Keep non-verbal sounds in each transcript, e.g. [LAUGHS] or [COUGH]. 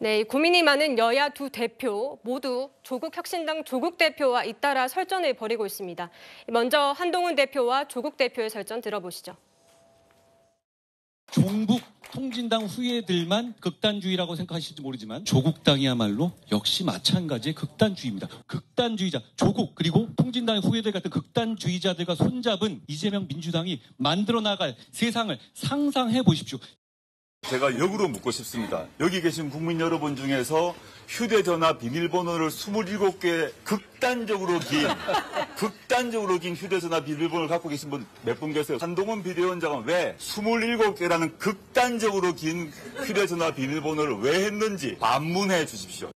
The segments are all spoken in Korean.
네, 고민이 많은 여야 두 대표 모두 조국 혁신당 조국 대표와 잇따라 설전을 벌이고 있습니다. 먼저 한동훈 대표와 조국 대표의 설전 들어보시죠. 종북 통진당 후예들만 극단주의라고 생각하실지 모르지만 조국당이야말로 역시 마찬가지의 극단주의입니다. 극단주의자 조국 그리고 통진당의 후예들 같은 극단주의자들과 손잡은 이재명 민주당이 만들어 나갈 세상을 상상해 보십시오. 제가 역으로 묻고 싶습니다. 여기 계신 국민 여러분 중에서 휴대전화 비밀번호를 27개 극단적으로 긴, 극단적으로 긴 휴대전화 비밀번호를 갖고 계신 분 몇 분 계세요? 한동훈 비대위원장은 왜 27개라는 극단적으로 긴 휴대전화 비밀번호를 왜 했는지 반문해 주십시오.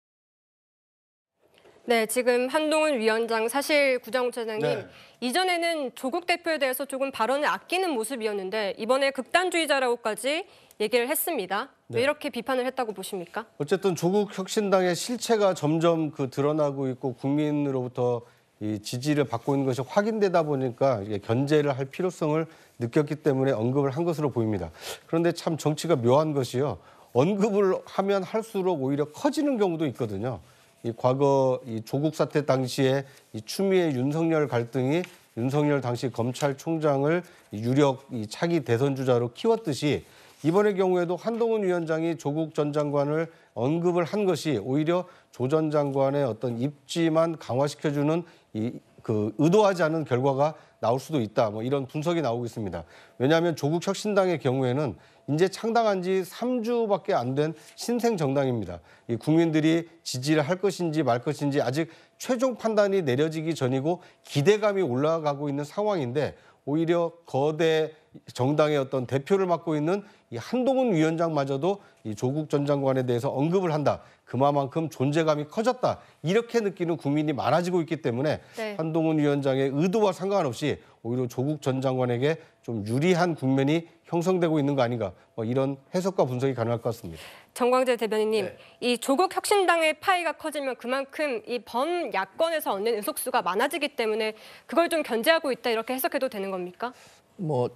네, 지금 한동훈 위원장 사실 구정차장님 네. 이전에는 조국 대표에 대해서 조금 발언을 아끼는 모습이었는데 이번에 극단주의자라고까지 얘기를 했습니다. 네. 왜 이렇게 비판을 했다고 보십니까? 어쨌든 조국 혁신당의 실체가 점점 그 드러나고 있고 국민으로부터 이 지지를 받고 있는 것이 확인되다 보니까 견제를 할 필요성을 느꼈기 때문에 언급을 한 것으로 보입니다. 그런데 참 정치가 묘한 것이요. 언급을 하면 할수록 오히려 커지는 경우도 있거든요. 이 과거 이 조국 사태 당시에 이 추미애 윤석열 갈등이 윤석열 당시 검찰총장을 유력 이 차기 대선 주자로 키웠듯이 이번의 경우에도 한동훈 위원장이 조국 전 장관을 언급을 한 것이 오히려 조 전 장관의 어떤 입지만 강화시켜주는 이, 그 의도하지 않은 결과가 나올 수도 있다. 뭐 이런 분석이 나오고 있습니다. 왜냐하면 조국 혁신당의 경우에는 이제 창당한 지 3주밖에 안 된 신생 정당입니다. 이 국민들이 지지를 할 것인지 말 것인지 아직 최종 판단이 내려지기 전이고 기대감이 올라가고 있는 상황인데 오히려 거대 정당의 어떤 대표를 맡고 있는 이 한동훈 위원장마저도 이 조국 전 장관에 대해서 언급을 한다. 그만큼 존재감이 커졌다. 이렇게 느끼는 국민이 많아지고 있기 때문에 네. 한동훈 위원장의 의도와 상관없이 오히려 조국 전 장관에게 좀 유리한 국면이 형성되고 있는 거 아닌가 뭐 이런 해석과 분석이 가능할 것 같습니다. 정광재 대변인님, 네. 이 조국 혁신당의 파이가 커지면 그만큼 이 범 야권에서 얻는 의석수가 많아지기 때문에 그걸 좀 견제하고 있다 이렇게 해석해도 되는 겁니까? 뭐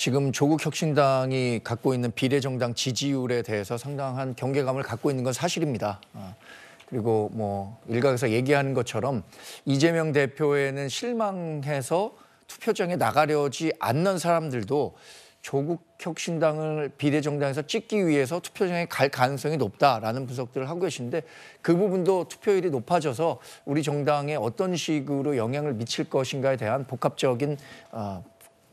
지금 조국 혁신당이 갖고 있는 비례정당 지지율에 대해서 상당한 경계감을 갖고 있는 건 사실입니다. 어. 그리고 뭐 일각에서 얘기하는 것처럼 이재명 대표에는 실망해서 투표장에 나가려지 않는 사람들도 조국 혁신당을 비례정당에서 찍기 위해서 투표장에 갈 가능성이 높다라는 분석들을 하고 계신데 그 부분도 투표율이 높아져서 우리 정당에 어떤 식으로 영향을 미칠 것인가에 대한 복합적인 어,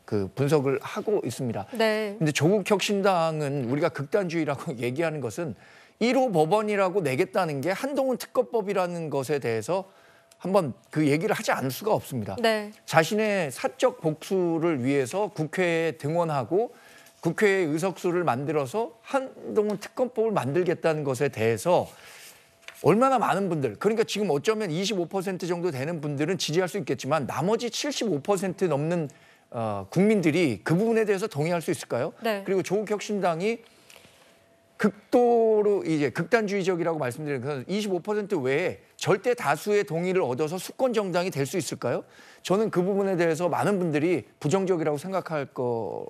그 분석을 하고 있습니다. 네. 근데 조국 혁신당은 우리가 극단주의라고 [LAUGHS] 얘기하는 것은 1호 법원이라고 내겠다는 게 한동훈 특검법이라는 것에 대해서 한번 그 얘기를 하지 않을 수가 없습니다. 네. 자신의 사적 복수를 위해서 국회에 등원하고 국회의 의석수를 만들어서 한동훈 특검법을 만들겠다는 것에 대해서 얼마나 많은 분들, 그러니까 지금 어쩌면 25% 정도 되는 분들은 지지할 수 있겠지만 나머지 75% 넘는 어, 국민들이 그 부분에 대해서 동의할 수 있을까요? 네. 그리고 조국혁신당이 극도로 이제 극단주의적이라고 말씀드린 건25% 외에 절대 다수의 동의를 얻어서 수권 정당이 될 수 있을까요? 저는 그 부분에 대해서 많은 분들이 부정적이라고 생각할 거.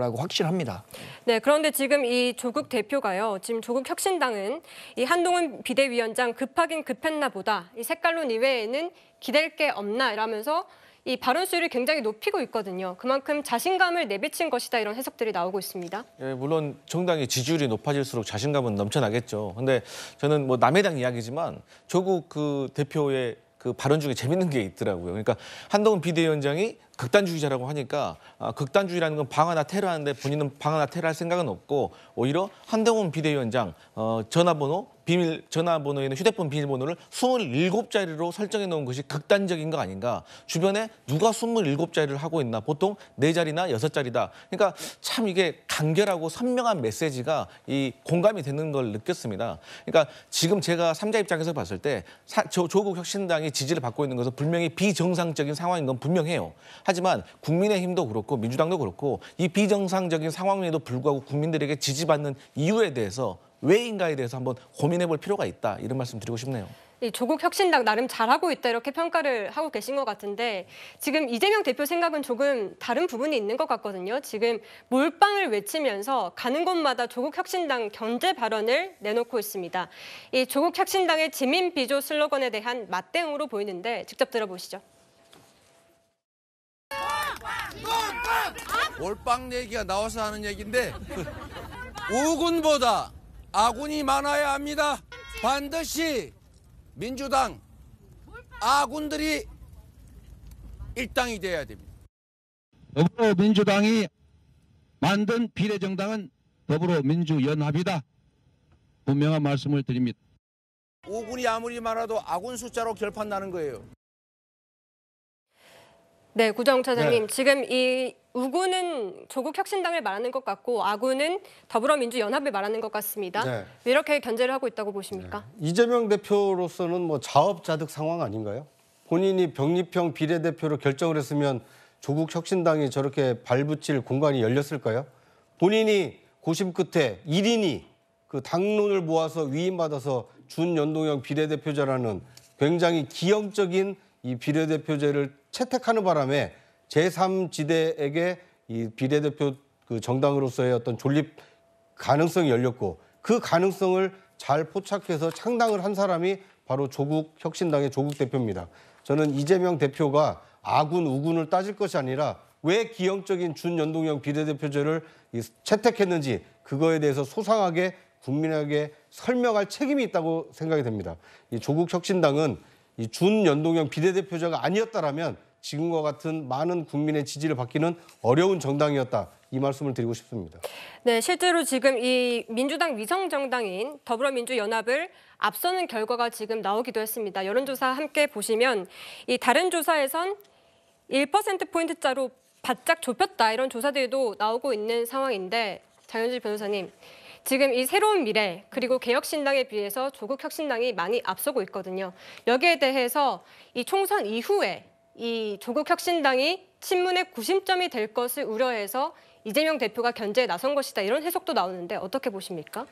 라고 확실합니다. 네, 그런데 지금 이 조국 대표가요. 지금 조국 혁신당은 이 한동훈 비대위원장 급하긴 급했나 보다. 이 색깔론 이외에는 기댈 게 없나 이러면서 이 발언 수위를 굉장히 높이고 있거든요. 그만큼 자신감을 내비친 것이다 이런 해석들이 나오고 있습니다. 예, 물론 정당의 지지율이 높아질수록 자신감은 넘쳐나겠죠. 근데 저는 뭐 남해당 이야기지만 조국 그 대표의 그 발언 중에 재밌는 게 있더라고요. 그러니까 한동훈 비대위원장이 극단주의자라고 하니까 아, 극단주의라는 건 방화나 테러하는데 본인은 방화나 테러할 생각은 없고 오히려 한동훈 비대위원장 어, 전화번호 비밀 전화번호에 는 휴대폰 비밀번호를 27자리로 설정해 놓은 것이 극단적인 거 아닌가. 주변에 누가 27자리를 하고 있나. 보통 4자리나 6자리다. 그러니까 참 이게 간결하고 선명한 메시지가 이 공감이 되는 걸 느꼈습니다. 그러니까 지금 제가 삼자 입장에서 봤을 때 사, 조, 조국 혁신당이 지지를 받고 있는 것은 분명히 비정상적인 상황인 건 분명해요. 하지만 국민의힘도 그렇고 민주당도 그렇고 이 비정상적인 상황에도 불구하고 국민들에게 지지받는 이유에 대해서 왜인가에 대해서 한번 고민해 볼 필요가 있다 이런 말씀 드리고 싶네요. 조국 혁신당 나름 잘하고 있다 이렇게 평가를 하고 계신 것 같은데 지금 이재명 대표 생각은 조금 다른 부분이 있는 것 같거든요. 지금 몰빵을 외치면서 가는 곳마다 조국 혁신당 견제 발언을 내놓고 있습니다. 이 조국 혁신당의 지민 비조 슬로건에 대한 맞대응으로 보이는데 직접 들어보시죠. 몰빵! 얘기가 나와서 하는 얘기인데 오군보다 아군이 많아야 합니다. 반드시 민주당 아군들이 일당이 돼야 됩니다. 더불어민주당이 만든 비례정당은 더불어민주연합이다. 분명한 말씀을 드립니다. 오군이 아무리 많아도 아군 숫자로 결판나는 거예요. 네, 구정 차장님. 네. 지금 이 우군은 조국 혁신당을 말하는 것 같고 아군은 더불어민주연합을 말하는 것 같습니다. 네. 왜 이렇게 견제를 하고 있다고 보십니까? 네. 이재명 대표로서는 뭐 자업자득 상황 아닌가요? 본인이 병립형 비례대표로 결정을 했으면 조국 혁신당이 저렇게 발붙일 공간이 열렸을까요? 본인이 고심 끝에 1인이 그 당론을 모아서 위임받아서 준연동형 비례대표제라는 굉장히 기형적인 이 비례대표제를 채택하는 바람에 제3지대에게 이 비례대표 그 정당으로서의 어떤 존립 가능성이 열렸고 그 가능성을 잘 포착해서 창당을 한 사람이 바로 조국 혁신당의 조국 대표입니다. 저는 이재명 대표가 아군 우군을 따질 것이 아니라 왜 기형적인 준연동형 비례대표제를 채택했는지 그거에 대해서 소상하게 국민에게 설명할 책임이 있다고 생각이 됩니다. 이 조국 혁신당은 이 준연동형 비례대표자가 아니었다라면 지금과 같은 많은 국민의 지지를 받기는 어려운 정당이었다. 이 말씀을 드리고 싶습니다. 네, 실제로 지금 이 민주당 위성 정당인 더불어민주연합을 앞서는 결과가 지금 나오기도 했습니다. 여론조사 함께 보시면 이 다른 조사에선 1%포인트 짜로 바짝 좁혔다 이런 조사들도 나오고 있는 상황인데 장현주 변호사님 지금 이 새로운 미래 그리고 개혁신당에 비해서 조국혁신당이 많이 앞서고 있거든요. 여기에 대해서 이 총선 이후에 이 조국혁신당이 친문의 구심점이 될 것을 우려해서 이재명 대표가 견제에 나선 것이다 이런 해석도 나오는데 어떻게 보십니까?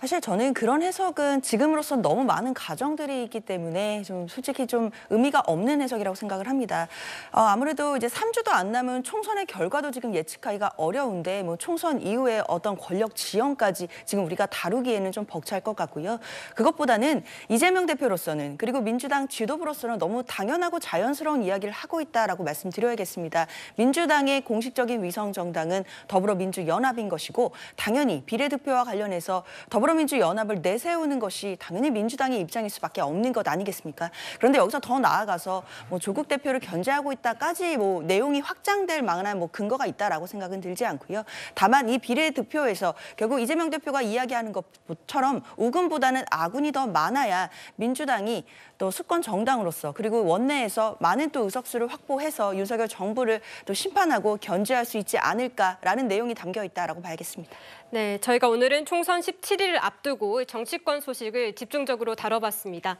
사실 저는 그런 해석은 지금으로선 너무 많은 가정들이 있기 때문에 좀 솔직히 좀 의미가 없는 해석이라고 생각을 합니다. 어, 아무래도 이제 3주도 안 남은 총선의 결과도 지금 예측하기가 어려운데 뭐 총선 이후에 어떤 권력 지형까지 지금 우리가 다루기에는 좀 벅찰 것 같고요. 그것보다는 이재명 대표로서는 그리고 민주당 지도부로서는 너무 당연하고 자연스러운 이야기를 하고 있다라고 말씀드려야겠습니다. 민주당의 공식적인 위성 정당은 더불어민주연합인 것이고 당연히 비례 득표와 관련해서 더불어 더불어민주연합을 내세우는 것이 당연히 민주당의 입장일 수밖에 없는 것 아니겠습니까? 그런데 여기서 더 나아가서 뭐 조국 대표를 견제하고 있다까지 뭐 내용이 확장될 만한 뭐 근거가 있다라고 생각은 들지 않고요. 다만 이 비례득표에서 결국 이재명 대표가 이야기하는 것처럼 우금보다는 아군이 더 많아야 민주당이 또 수권 정당으로서 그리고 원내에서 많은 또 의석수를 확보해서 윤석열 정부를 또 심판하고 견제할 수 있지 않을까라는 내용이 담겨 있다라고 봐야겠습니다. 네, 저희가 오늘은 총선 17일을 앞두고 정치권 소식을 집중적으로 다뤄봤습니다.